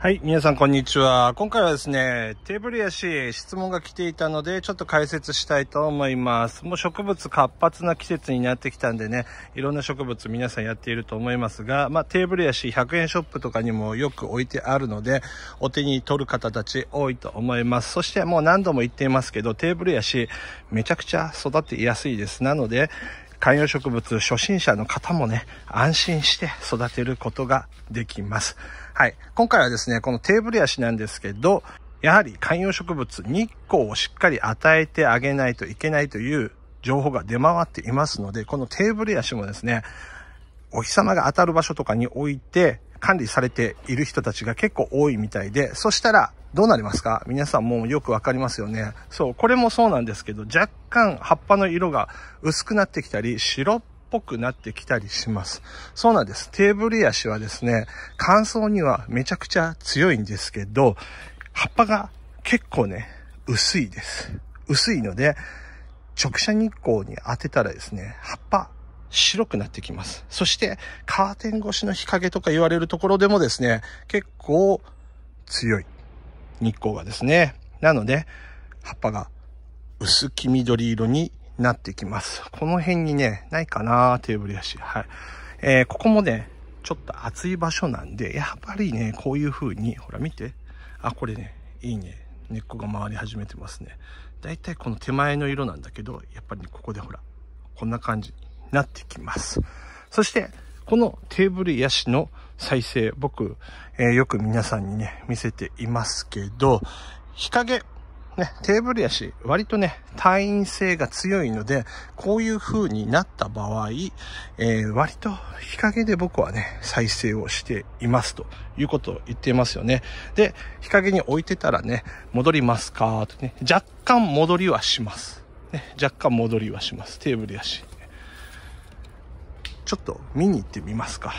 はい、皆さんこんにちは。今回はですね、テーブルやし、質問が来ていたので、ちょっと解説したいと思います。もう植物活発な季節になってきたんでね、いろんな植物皆さんやっていると思いますが、まあテーブルやし、100円ショップとかにもよく置いてあるので、お手に取る方たち多いと思います。そしてもう何度も言っていますけど、テーブルやし、めちゃくちゃ育てやすいです。なので、観葉植物初心者の方もね、安心して育てることができます。はい。今回はですね、このテーブル足なんですけど、やはり観葉植物、日光をしっかり与えてあげないといけないという情報が出回っていますので、このテーブル足もですね、お日様が当たる場所とかに置いて管理されている人たちが結構多いみたいで、そしたらどうなりますか皆さんもうよくわかりますよね。そう、これもそうなんですけど、若干葉っぱの色が薄くなってきたり、白っぽくなってきたりします。そうなんです。テーブルヤシはですね、乾燥にはめちゃくちゃ強いんですけど、葉っぱが結構ね、薄いです。薄いので、直射日光に当てたらですね、葉っぱ白くなってきます。そして、カーテン越しの日陰とか言われるところでもですね、結構強い。日光がですね。なので、葉っぱが薄黄緑色になってきます。この辺にね、ないかなテーブルやし。はい。えー、ここもね、ちょっと暑い場所なんで、やっぱりね、こういう風に、ほら見て。あ、これね、いいね。根っこが回り始めてますね。だいたいこの手前の色なんだけど、やっぱり、ね、ここでほら、こんな感じになってきます。そして、このテーブルヤシの再生、僕、えー、よく皆さんにね、見せていますけど、日陰、ね、テーブルやし、割とね、単位性が強いので、こういう風になった場合、えー、割と日陰で僕はね、再生をしていますということを言っていますよね。で、日陰に置いてたらね、戻りますかとね、若干戻りはします。ね、若干戻りはします。テーブルやし。ちょっと見に行ってみますか。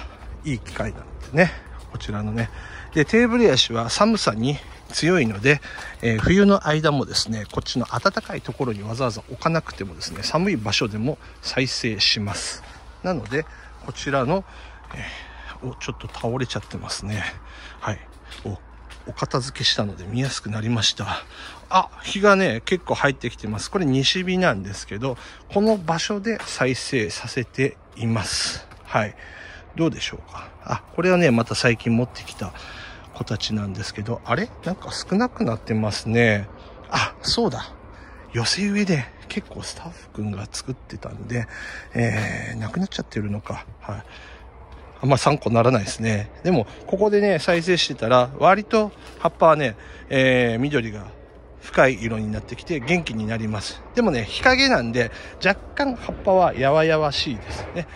いい機械なのでね、こちらのね。で、テーブルヤシは寒さに強いので、えー、冬の間もですね、こっちの暖かいところにわざわざ置かなくてもですね、寒い場所でも再生します。なので、こちらの、えー、お、ちょっと倒れちゃってますね。はい。お、お片付けしたので見やすくなりました。あ、日がね、結構入ってきてます。これ西日なんですけど、この場所で再生させています。はい。どうでしょうか。あ、これはね、また最近持ってきた子たちなんですけど、あれなんか少なくなってますね。あ、そうだ。寄せ植えで結構スタッフくんが作ってたんで、えー、なくなっちゃってるのか。はい。あんま3個ならないですね。でも、ここでね、再生してたら、割と葉っぱはね、えー、緑が深い色になってきて元気になります。でもね、日陰なんで若干葉っぱはやわやわしいですね。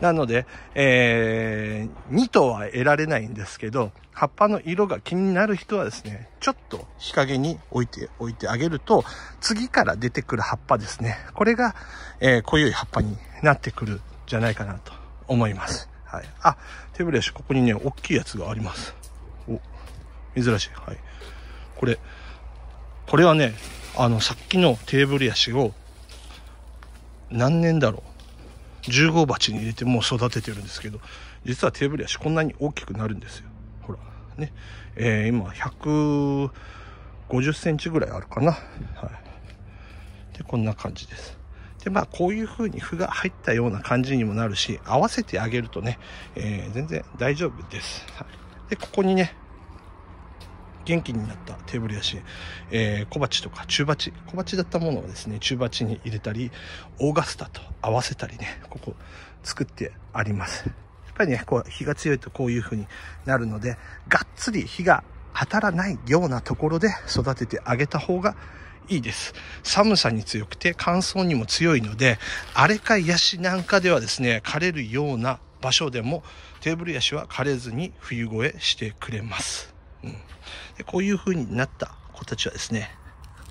なので、えー、2頭は得られないんですけど、葉っぱの色が気になる人はですね、ちょっと日陰に置いておいてあげると、次から出てくる葉っぱですね。これが、えー、濃い葉っぱになってくるんじゃないかなと思います。はい。あ、手ブレシ、ここにね、大きいやつがあります。お、珍しい。はい。これ、これはねあのさっきのテーブル足を何年だろう1号鉢に入れてもう育ててるんですけど実はテーブル足こんなに大きくなるんですよほらねえー、今150センチぐらいあるかなはいでこんな感じですでまあこういう風に歩が入ったような感じにもなるし合わせてあげるとね、えー、全然大丈夫です、はい、でここにね元気になったテーブルやし、えー、小鉢とか中鉢、小鉢だったものをですね、中鉢に入れたり、オーガスタと合わせたりね、ここ作ってあります。やっぱりね、こう、日が強いとこういう風になるので、がっつり日が当たらないようなところで育ててあげた方がいいです。寒さに強くて乾燥にも強いので、あれかヤシなんかではですね、枯れるような場所でもテーブルヤシは枯れずに冬越えしてくれます。でこういう風になった子たちはですね、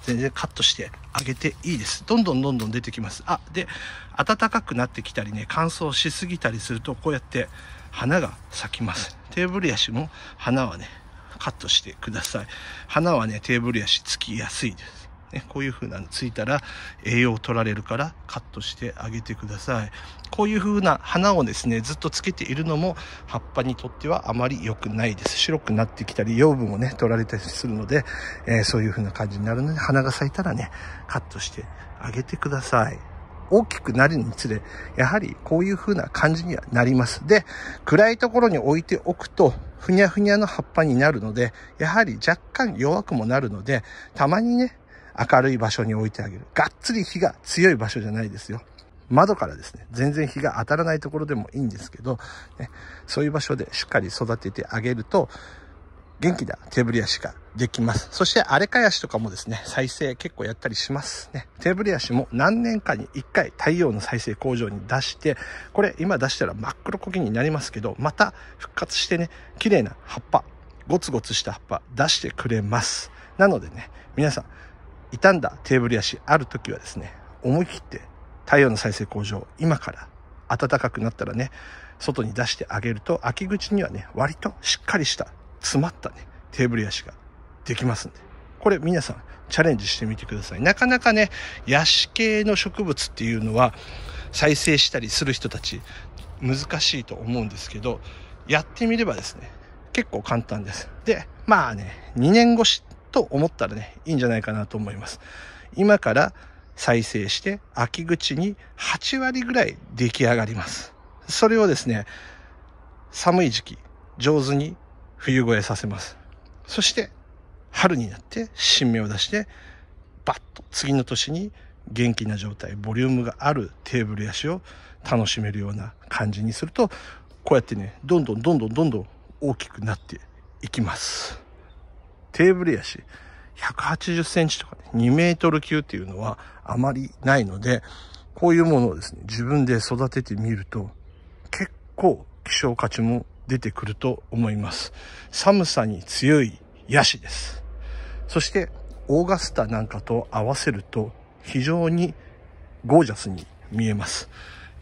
全然カットしてあげていいです。どんどんどんどん出てきます。あ、で、暖かくなってきたりね、乾燥しすぎたりすると、こうやって花が咲きます。テーブルヤシも花はね、カットしてください。花はね、テーブルヤシつきやすいです。ね、こういう風なのついたら栄養を取られるからカットしてあげてください。こういう風な花をですね、ずっとつけているのも葉っぱにとってはあまり良くないです。白くなってきたり、養分をね、取られたりするので、えー、そういう風な感じになるので、花が咲いたらね、カットしてあげてください。大きくなるにつれ、やはりこういう風な感じにはなります。で、暗いところに置いておくと、ふにゃふにゃの葉っぱになるので、やはり若干弱くもなるので、たまにね、明るい場所に置いてあげる。がっつり火が強い場所じゃないですよ。窓からですね、全然日が当たらないところでもいいんですけど、ね、そういう場所でしっかり育ててあげると、元気なテーブル足ができます。そして荒れかやしとかもですね、再生結構やったりしますね。テーブル足も何年かに1回太陽の再生工場に出して、これ今出したら真っ黒こきになりますけど、また復活してね、綺麗な葉っぱ、ゴツゴツした葉っぱ出してくれます。なのでね、皆さん、傷んだテーブル足ある時はですね、思い切って太陽の再生工場、今から暖かくなったらね、外に出してあげると、秋口にはね、割としっかりした、詰まったね、テーブル足ができますんで。これ皆さんチャレンジしてみてください。なかなかね、ヤシ系の植物っていうのは再生したりする人たち難しいと思うんですけど、やってみればですね、結構簡単です。で、まあね、2年越しと思ったらね、いいんじゃないかなと思います。今から再生して、秋口に8割ぐらい出来上がります。それをですね、寒い時期、上手に冬越えさせます。そして、春になって新芽を出して、バッと次の年に元気な状態、ボリュームがあるテーブルヤシを楽しめるような感じにすると、こうやってね、どんどんどんどんどんどん大きくなっていきます。テーブルやし、180センチとか、ね、2メートル級っていうのはあまりないので、こういうものをですね、自分で育ててみると、結構希少価値も出てくると思います。寒さに強いヤシです。そして、オーガスタなんかと合わせると、非常にゴージャスに見えます。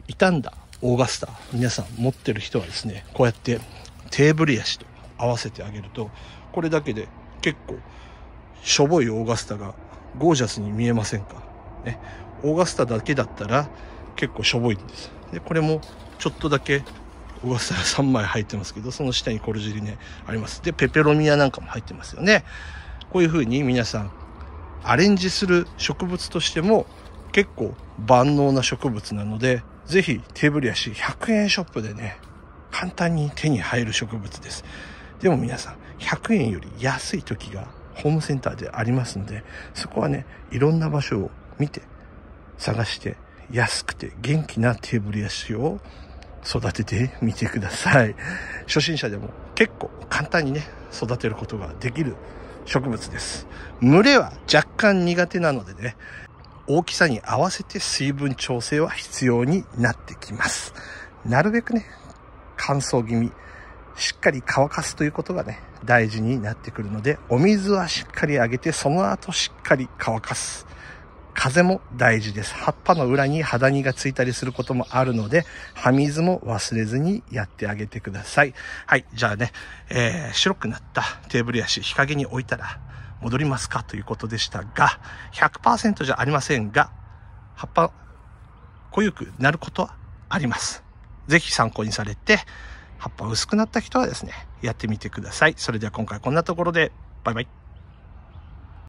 傷んだオーガスタ、皆さん持ってる人はですね、こうやってテーブルヤシと合わせてあげると、これだけで結構、しょぼいオーガスタがゴージャスに見えませんかね。オーガスタだけだったら結構しょぼいんです。で、これもちょっとだけオーガスタが3枚入ってますけど、その下にコルジリネあります。で、ペペロミアなんかも入ってますよね。こういう風に皆さん、アレンジする植物としても結構万能な植物なので、ぜひブルやし100円ショップでね、簡単に手に入る植物です。でも皆さん、100円より安い時がホームセンターでありますので、そこはね、いろんな場所を見て、探して、安くて元気なテーブルや塩を育ててみてください。初心者でも結構簡単にね、育てることができる植物です。群れは若干苦手なのでね、大きさに合わせて水分調整は必要になってきます。なるべくね、乾燥気味、しっかり乾かすということがね、大事になってくるので、お水はしっかりあげて、その後しっかり乾かす。風も大事です。葉っぱの裏に肌荷がついたりすることもあるので、葉水も忘れずにやってあげてください。はい、じゃあね、えー、白くなったテーブルやし、日陰に置いたら戻りますかということでしたが、100%じゃありませんが、葉っぱ、濃ゆくなることはあります。ぜひ参考にされて、葉っぱ薄くなった人はですね、やってみてください。それでは今回こんなところで、バイバイ。